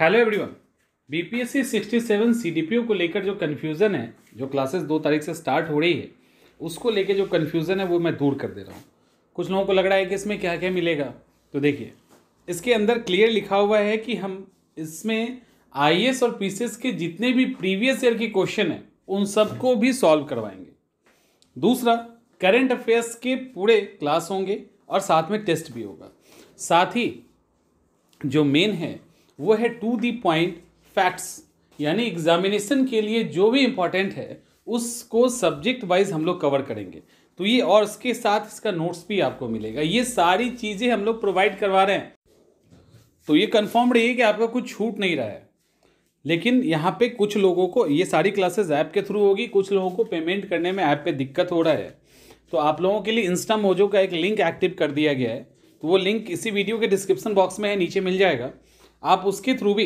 hello everyone BPSC 67 CDPO को लेकर जो कन्फ्यूज़न है जो क्लासेस दो तारीख से स्टार्ट हो रही है उसको लेकर जो कन्फ्यूज़न है वो मैं दूर कर दे रहा हूँ कुछ लोगों को लग रहा है कि इसमें क्या क्या मिलेगा तो देखिए इसके अंदर क्लियर लिखा हुआ है कि हम इसमें आई और पी के जितने भी प्रीवियस ईयर के क्वेश्चन हैं उन सबको भी सॉल्व करवाएंगे दूसरा करेंट अफेयर्स के पूरे क्लास होंगे और साथ में टेस्ट भी होगा साथ ही जो मेन है वो है टू दी पॉइंट फैक्ट्स यानी एग्जामिनेशन के लिए जो भी इम्पॉर्टेंट है उसको सब्जेक्ट वाइज हम लोग कवर करेंगे तो ये और इसके साथ इसका नोट्स भी आपको मिलेगा ये सारी चीज़ें हम लोग प्रोवाइड करवा रहे हैं तो ये कन्फर्म रही है कि आपका कुछ छूट नहीं रहा है लेकिन यहाँ पे कुछ लोगों को ये सारी क्लासेस ऐप के थ्रू होगी कुछ लोगों को पेमेंट करने में ऐप पे दिक्कत हो रहा है तो आप लोगों के लिए इंस्टा मोजो का एक लिंक एक्टिव कर दिया गया है तो वो लिंक इसी वीडियो के डिस्क्रिप्शन बॉक्स में है नीचे मिल जाएगा आप उसके थ्रू भी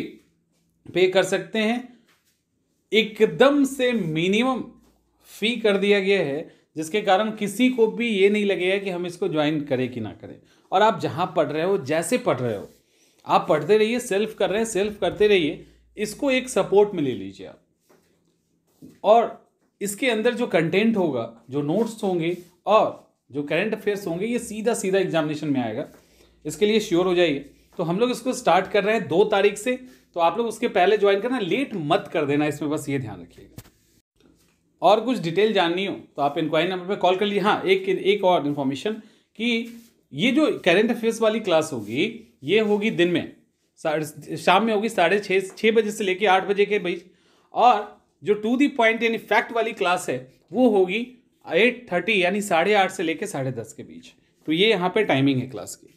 पे कर सकते हैं एकदम से मिनिमम फी कर दिया गया है जिसके कारण किसी को भी ये नहीं लगेगा कि हम इसको ज्वाइन करें कि ना करें और आप जहाँ पढ़ रहे हो जैसे पढ़ रहे हो आप पढ़ते रहिए सेल्फ कर रहे हैं सेल्फ करते रहिए इसको एक सपोर्ट में ले लीजिए आप और इसके अंदर जो कंटेंट होगा जो नोट्स होंगे और जो करंट अफेयर्स होंगे ये सीधा सीधा एग्जामिनेशन में आएगा इसके लिए श्योर हो जाइए तो हम लोग इसको स्टार्ट कर रहे हैं दो तारीख से तो आप लोग उसके पहले ज्वाइन करना लेट मत कर देना इसमें बस ये ध्यान रखिएगा और कुछ डिटेल जाननी हो तो आप इंक्वायरी नंबर पर कॉल कर लिए हाँ एक एक और इन्फॉर्मेशन कि ये जो करेंट अफेयर्स वाली क्लास होगी ये होगी दिन में शाम में होगी साढ़े छः छः बजे से लेकर आठ बजे के बीच और जो टू दी पॉइंट यानी फैक्ट वाली क्लास है वो होगी एट थर्टी यानी साढ़े आठ से लेकर साढ़े दस के बीच तो ये यहाँ पे टाइमिंग है क्लास की